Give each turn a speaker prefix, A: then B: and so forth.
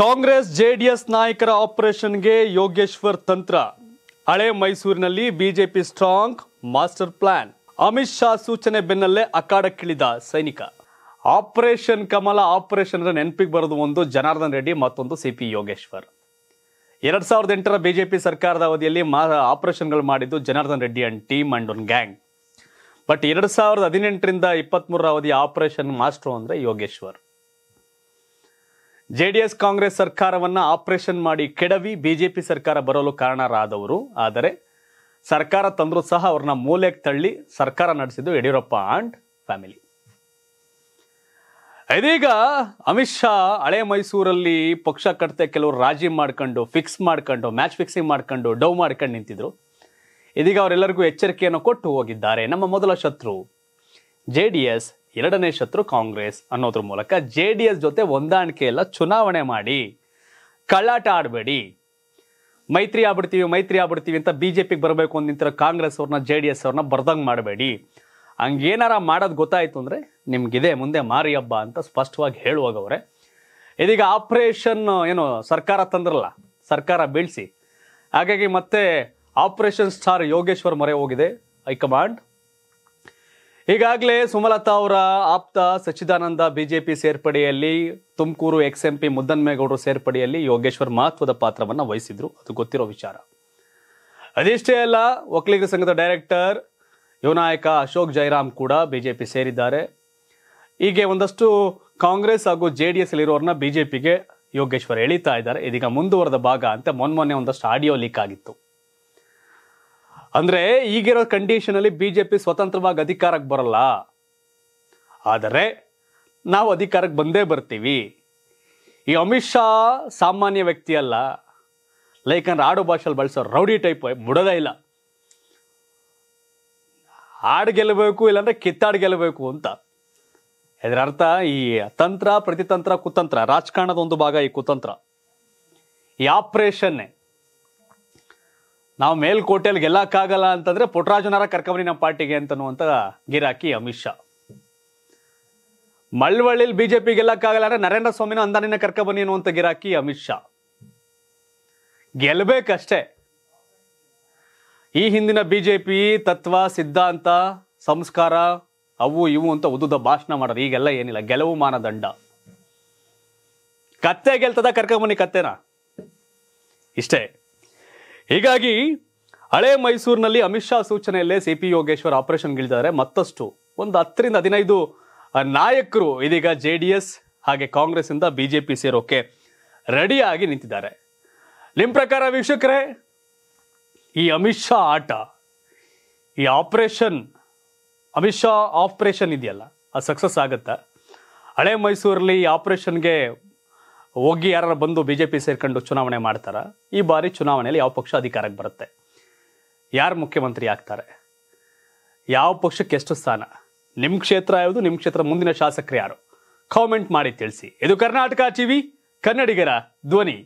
A: Congress JDS ನಾಯಕರ ಆಪರೇಷನ್ಗೆ ಯೋಗೇಶ್ವರ್ ತಂತ್ರ ಹಳೆ ಮೈಸೂರಿನಲ್ಲಿ BJP strong master plan Amit Shah ಸೂಚನೆ ಬೆನ್ನಲ್ಲೇ ಅಖಾಡಕ್ಕಿಳಿದ ಸೈನಿಕ ಆಪರೇಷನ್ ಕಮಲ ಆಪರೇಷನ್ ನೆನಪಿಗೆ ಬರೋದು ಒಂದು ಜನಾರ್ದನ್ ರೆಡ್ಡಿ ಮತ್ತೊಂದು ಸಿ ಪಿ ಯೋಗೇಶ್ವರ್ ಎರಡ್ ಸಾವಿರದ ಎಂಟರ ಬಿಜೆಪಿ ಸರ್ಕಾರದ ಅವಧಿಯಲ್ಲಿ ಮಾ ಆಪರೇಷನ್ಗಳು ಮಾಡಿದ್ದು Janardhan Reddy and team and one gang but ಎರಡ್ ಸಾವಿರದ ಹದಿನೆಂಟರಿಂದ ಇಪ್ಪತ್ತ್ ಅವಧಿ ಆಪರೇಷನ್ ಮಾಸ್ಟರ್ ಅಂದ್ರೆ ಯೋಗೇಶ್ವರ್ ಜೆಡಿಎಸ್ ಕಾಂಗ್ರೆಸ್ ಸರ್ಕಾರವನ್ನ ಆಪರೇಷನ್ ಮಾಡಿ ಕೆಡವಿ ಬಿಜೆಪಿ ಸರ್ಕಾರ ಬರಲು ಕಾರಣರಾದವರು ಆದರೆ ಸರ್ಕಾರ ತಂದರೂ ಸಹ ಅವ್ರನ್ನ ಮೂಲೆಗೆ ತಳ್ಳಿ ಸರ್ಕಾರ ನಡೆಸಿದ್ದು ಯಡಿಯೂರಪ್ಪ ಆ್ಯಂಡ್ ಫ್ಯಾಮಿಲಿ ಇದೀಗ ಅಮಿತ್ ಶಾ ಹಳೆ ಮೈಸೂರಲ್ಲಿ ಪಕ್ಷ ಕಟ್ತೆ ಕೆಲವರು ರಾಜಿ ಮಾಡ್ಕೊಂಡು ಫಿಕ್ಸ್ ಮಾಡ್ಕೊಂಡು ಮ್ಯಾಚ್ ಫಿಕ್ಸಿಂಗ್ ಮಾಡ್ಕೊಂಡು ಡೌ ಮಾಡ್ಕೊಂಡು ನಿಂತಿದ್ರು ಇದೀಗ ಅವರೆಲ್ಲರಿಗೂ ಎಚ್ಚರಿಕೆಯನ್ನು ಕೊಟ್ಟು ಹೋಗಿದ್ದಾರೆ ನಮ್ಮ ಮೊದಲ ಶತ್ರು ಜೆ ಡಿ ಎಸ್ ಎರಡನೇ ಶತ್ರು ಕಾಂಗ್ರೆಸ್ ಅನ್ನೋದ್ರ ಮೂಲಕ ಜೆ ಡಿ ಎಸ್ ಜೊತೆ ಹೊಂದಾಣಿಕೆ ಎಲ್ಲ ಚುನಾವಣೆ ಮಾಡಿ ಕಳ್ಳಾಟ ಆಡಬೇಡಿ ಮೈತ್ರಿ ಆಗ್ಬಿಡ್ತೀವಿ ಮೈತ್ರಿ ಆಗ್ಬಿಡ್ತೀವಿ ಅಂತ ಬಿ ಜೆ ಪಿಗೆ ಬರಬೇಕು ಅಂತ ನಿಂತಿರೋ ಕಾಂಗ್ರೆಸ್ ಅವ್ರನ್ನ ಜೆ ಡಿ ಎಸ್ ಅವ್ರನ್ನ ಬರ್ದಂಗೆ ಮಾಡಬೇಡಿ ಹಂಗೇನಾರ ಮಾಡೋದು ಗೊತ್ತಾಯಿತು ಅಂದರೆ ನಿಮ್ಗಿದೆ ಮುಂದೆ ಮಾರಿ ಹಬ್ಬ ಅಂತ ಸ್ಪಷ್ಟವಾಗಿ ಹೇಳುವಾಗ ಅವರೇ ಇದೀಗ ಆಪ್ರೇಷನ್ ಏನು ಸರ್ಕಾರ ತಂದ್ರಲ್ಲ ಸರ್ಕಾರ ಬೀಳಿಸಿ ಹಾಗಾಗಿ ಮತ್ತೆ ಆಪರೇಷನ್ ಸ್ಟಾರ್ ಯೋಗೇಶ್ವರ್ ಮೊರೆ ಹೋಗಿದೆ ಹೈಕಮಾಂಡ್ ಈಗಾಗಲೇ ಸುಮಲತಾ ಅವರ ಆಪ್ತ ಸಚ್ಚಿದಾನಂದ ಬಿಜೆಪಿ ಸೇರ್ಪಡೆಯಲ್ಲಿ ತುಮಕೂರು ಎಕ್ಸ್ ಎಂ ಪಿ ಮುದ್ದನ್ಮೇಗೌಡರು ಸೇರ್ಪಡೆಯಲ್ಲಿ ಯೋಗೇಶ್ವರ್ ಮಹತ್ವದ ಪಾತ್ರವನ್ನು ವಹಿಸಿದ್ರು ಅದು ಗೊತ್ತಿರೋ ವಿಚಾರ ಅದಿಷ್ಟೇ ಅಲ್ಲ ಒಕ್ಕಲಿಗ ಸಂಘದ ಡೈರೆಕ್ಟರ್ ಯುವನಾಯಕ ಅಶೋಕ್ ಜೈರಾಮ್ ಕೂಡ ಬಿಜೆಪಿ ಸೇರಿದ್ದಾರೆ ಹೀಗೆ ಒಂದಷ್ಟು ಕಾಂಗ್ರೆಸ್ ಹಾಗೂ ಜೆ ಡಿ ಎಸ್ ಅಲ್ಲಿರೋರನ್ನ ಬಿಜೆಪಿಗೆ ಯೋಗೇಶ್ವರ್ ಎಳಿತಾ ಇದ್ದಾರೆ ಇದೀಗ ಮುಂದುವರೆದ ಭಾಗ ಅಂತ ಮೊನ್ನೊನ್ನೆ ಒಂದಷ್ಟು ಆಡಿಯೋ ಲೀಕ್ ಆಗಿತ್ತು ಅಂದ್ರೆ ಈಗಿರೋ ಕಂಡೀಷನ್ ಅಲ್ಲಿ ಬಿಜೆಪಿ ಸ್ವತಂತ್ರವಾಗಿ ಅಧಿಕಾರಕ್ಕೆ ಬರಲ್ಲ ಆದರೆ ನಾವು ಅಧಿಕಾರಕ್ಕೆ ಬಂದೇ ಬರ್ತೀವಿ ಈ ಅಮಿತ್ ಶಾ ಸಾಮಾನ್ಯ ವ್ಯಕ್ತಿ ಅಲ್ಲ ಲೈಕ್ ಅಂದ್ರೆ ಆಡು ಭಾಷೆಯಲ್ಲಿ ಬಳಸೋ ರೌಡಿ ಟೈಪ್ ಬಿಡೋದೇ ಇಲ್ಲ ಹಾಡು ಗೆಲ್ಲಬೇಕು ಇಲ್ಲಾಂದ್ರೆ ಕಿತ್ತಾಡು ಗೆಲ್ಲಬೇಕು ಅಂತ ಅರ್ಥ ಈ ತಂತ್ರ ಪ್ರತಿತಂತ್ರ ಕುತಂತ್ರ ರಾಜಕಾರಣದ ಒಂದು ಭಾಗ ಈ ಕುತಂತ್ರ ಈ ಆಪ್ರೇಷನ್ನೇ ನಾವು ಮೇಲ್ಕೋಟೆಯಲ್ಲಿ ಗೆಲ್ಲಕ್ಕಾಗಲ್ಲ ಅಂತಂದ್ರೆ ಪುಟ್ಟರಾಜನಾರ ಕರ್ಕಬನಿ ನಮ್ಮ ಪಾರ್ಟಿಗೆ ಅಂತ ಗಿರಾಕಿ ಅಮಿತ್ ಶಾ ಮಳವಳ್ಳಿಲಿ ಬಿಜೆಪಿ ಗೆಲ್ಲಕ್ಕಾಗಲ್ಲ ಅಂದ್ರೆ ನರೇಂದ್ರ ಸ್ವಾಮಿನ ಅಂದಾನಿನ ಕರ್ಕಬನಿ ಅನ್ನುವಂತ ಗಿರಾಕಿ ಅಮಿತ್ ಶಾ ಗೆಲ್ಲಬೇಕಷ್ಟೇ ಈ ಹಿಂದಿನ ಬಿಜೆಪಿ ತತ್ವ ಸಿದ್ಧಾಂತ ಸಂಸ್ಕಾರ ಅವು ಇವು ಅಂತ ಉದ್ದುದ ಭಾಷಣ ಮಾಡೋದು ಈಗೆಲ್ಲ ಏನಿಲ್ಲ ಗೆಲುವು ಮಾನದಂಡ ಕತ್ತೆ ಗೆಲ್ತದ ಕರ್ಕಬನಿ ಕತ್ತೆನಾ ಇಷ್ಟೇ ಹೀಗಾಗಿ ಹಳೆ ಮೈಸೂರಿನಲ್ಲಿ ಅಮಿತ್ ಶಾ ಸೂಚನೆಯಲ್ಲೇ ಸಿ ಪಿ ಯೋಗೇಶ್ವರ್ ಆಪರೇಷನ್ಗಿಳಿದಾರೆ ಮತ್ತಷ್ಟು ಒಂದು ಹತ್ತರಿಂದ ಹದಿನೈದು ನಾಯಕರು ಇದೀಗ ಜೆ ಡಿ ಎಸ್ ಹಾಗೆ ಇಂದ ಬಿ ಜೆ ಪಿ ಸೇರೋಕೆ ರೆಡಿಯಾಗಿ ನಿಂತಿದ್ದಾರೆ ನಿಮ್ಮ ಪ್ರಕಾರ ವೀಕ್ಷಕರೇ ಈ ಅಮಿತ್ ಶಾ ಆಟ ಈ ಆಪರೇಷನ್ ಅಮಿತ್ ಶಾ ಆಪರೇಷನ್ ಇದೆಯಲ್ಲ ಅದು ಸಕ್ಸಸ್ ಆಗುತ್ತಾ ಹಳೆ ಮೈಸೂರಲ್ಲಿ ಈ ಆಪರೇಷನ್ಗೆ ಹೋಗಿ ಯಾರು ಬಂದು ಬಿ ಜೆ ಪಿ ಸೇರ್ಕೊಂಡು ಚುನಾವಣೆ ಮಾಡ್ತಾರ ಈ ಬಾರಿ ಚುನಾವಣೆಯಲ್ಲಿ ಯಾವ ಪಕ್ಷ ಅಧಿಕಾರಕ್ಕೆ ಬರುತ್ತೆ ಯಾರು ಮುಖ್ಯಮಂತ್ರಿ ಆಗ್ತಾರೆ ಯಾವ ಪಕ್ಷಕ್ಕೆ ಎಷ್ಟು ಸ್ಥಾನ ನಿಮ್ಮ ಕ್ಷೇತ್ರ ಯಾವುದು ನಿಮ್ಮ ಕ್ಷೇತ್ರ ಮುಂದಿನ ಶಾಸಕರು ಯಾರು ಕಾಮೆಂಟ್ ಮಾಡಿ ತಿಳಿಸಿ ಇದು ಕರ್ನಾಟಕ ಟಿವಿ ಕನ್ನಡಿಗರ ಧ್ವನಿ